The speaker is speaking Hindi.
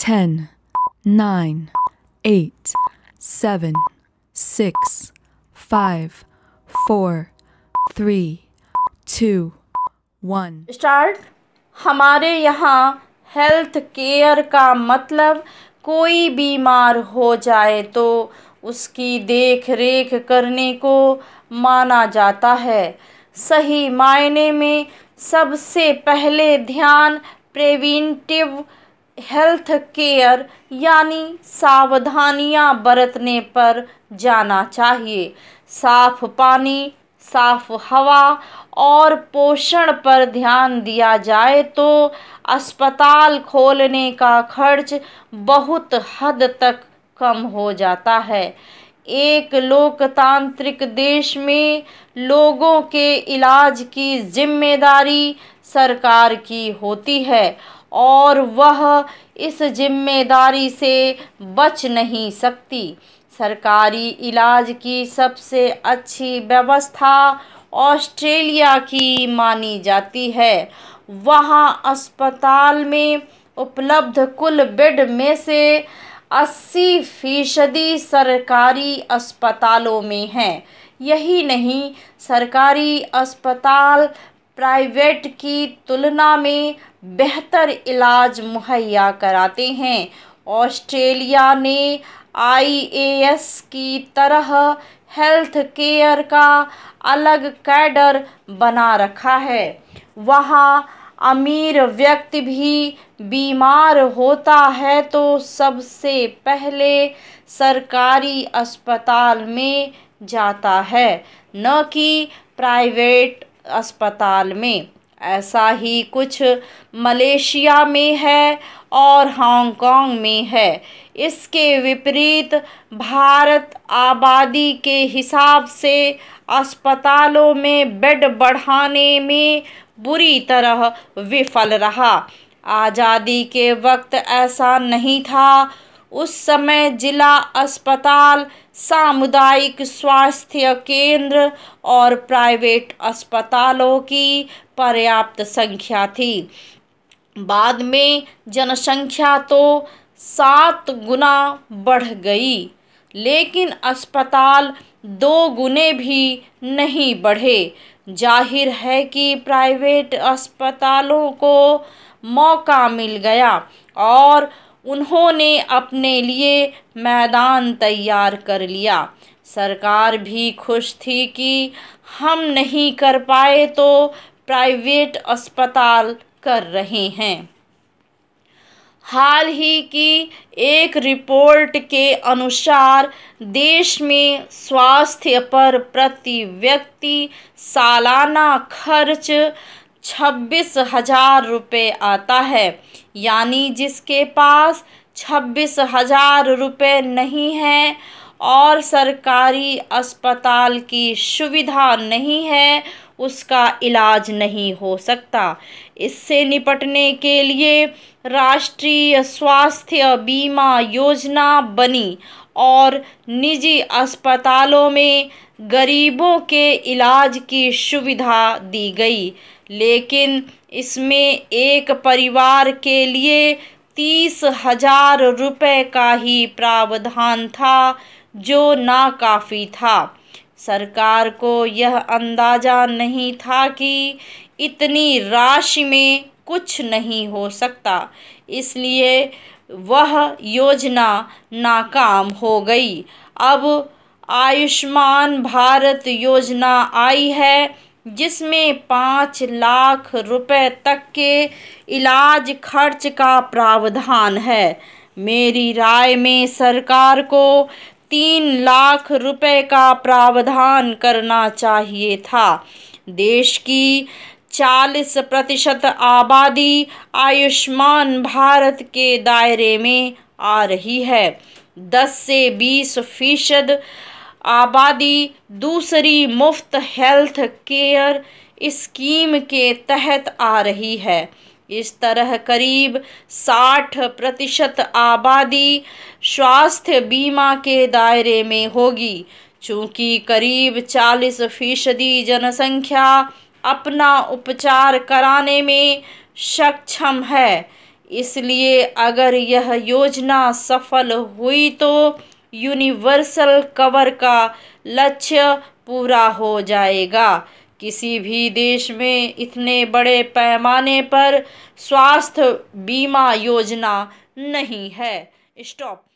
10, 9, 8, 7, 6, 5, 4, 3, 2, 1. स्टार्ट हमारे यहाँ हेल्थ केयर का मतलब कोई बीमार हो जाए तो उसकी देख रेख करने को माना जाता है सही मायने में सबसे पहले ध्यान प्रिवेंटिव हेल्थ केयर यानी सावधानियां बरतने पर जाना चाहिए साफ पानी साफ हवा और पोषण पर ध्यान दिया जाए तो अस्पताल खोलने का खर्च बहुत हद तक कम हो जाता है एक लोकतांत्रिक देश में लोगों के इलाज की जिम्मेदारी सरकार की होती है और वह इस जिम्मेदारी से बच नहीं सकती सरकारी इलाज की सबसे अच्छी व्यवस्था ऑस्ट्रेलिया की मानी जाती है वहाँ अस्पताल में उपलब्ध कुल बेड में से 80 फीसदी सरकारी अस्पतालों में हैं यही नहीं सरकारी अस्पताल प्राइवेट की तुलना में बेहतर इलाज मुहैया कराते हैं ऑस्ट्रेलिया ने आईएएस की तरह हेल्थ केयर का अलग कैडर बना रखा है वहाँ अमीर व्यक्ति भी बीमार होता है तो सबसे पहले सरकारी अस्पताल में जाता है न कि प्राइवेट अस्पताल में ऐसा ही कुछ मलेशिया में है और हांगकांग में है इसके विपरीत भारत आबादी के हिसाब से अस्पतालों में बेड बढ़ाने में बुरी तरह विफल रहा आज़ादी के वक्त ऐसा नहीं था उस समय जिला अस्पताल सामुदायिक स्वास्थ्य केंद्र और प्राइवेट अस्पतालों की पर्याप्त संख्या थी बाद में जनसंख्या तो सात गुना बढ़ गई लेकिन अस्पताल दो गुने भी नहीं बढ़े जाहिर है कि प्राइवेट अस्पतालों को मौका मिल गया और उन्होंने अपने लिए मैदान तैयार कर लिया सरकार भी खुश थी कि हम नहीं कर पाए तो प्राइवेट अस्पताल कर रहे हैं हाल ही की एक रिपोर्ट के अनुसार देश में स्वास्थ्य पर प्रति व्यक्ति सालाना खर्च छब्बीस हज़ार रुपये आता है यानी जिसके पास छब्बीस हज़ार रुपये नहीं है और सरकारी अस्पताल की सुविधा नहीं है उसका इलाज नहीं हो सकता इससे निपटने के लिए राष्ट्रीय स्वास्थ्य बीमा योजना बनी और निजी अस्पतालों में गरीबों के इलाज की सुविधा दी गई लेकिन इसमें एक परिवार के लिए तीस हजार रुपये का ही प्रावधान था जो नाकाफ़ी था सरकार को यह अंदाज़ा नहीं था कि इतनी राशि में कुछ नहीं हो सकता इसलिए वह योजना नाकाम हो गई अब आयुष्मान भारत योजना आई है जिसमें पाँच लाख रुपए तक के इलाज खर्च का प्रावधान है मेरी राय में सरकार को तीन लाख रुपए का प्रावधान करना चाहिए था देश की चालीस प्रतिशत आबादी आयुष्मान भारत के दायरे में आ रही है दस से बीस फीसद आबादी दूसरी मुफ्त हेल्थ केयर स्कीम के तहत आ रही है इस तरह करीब 60 प्रतिशत आबादी स्वास्थ्य बीमा के दायरे में होगी चूँकि करीब 40 फीसदी जनसंख्या अपना उपचार कराने में सक्षम है इसलिए अगर यह योजना सफल हुई तो यूनिवर्सल कवर का लक्ष्य पूरा हो जाएगा किसी भी देश में इतने बड़े पैमाने पर स्वास्थ्य बीमा योजना नहीं है स्टॉप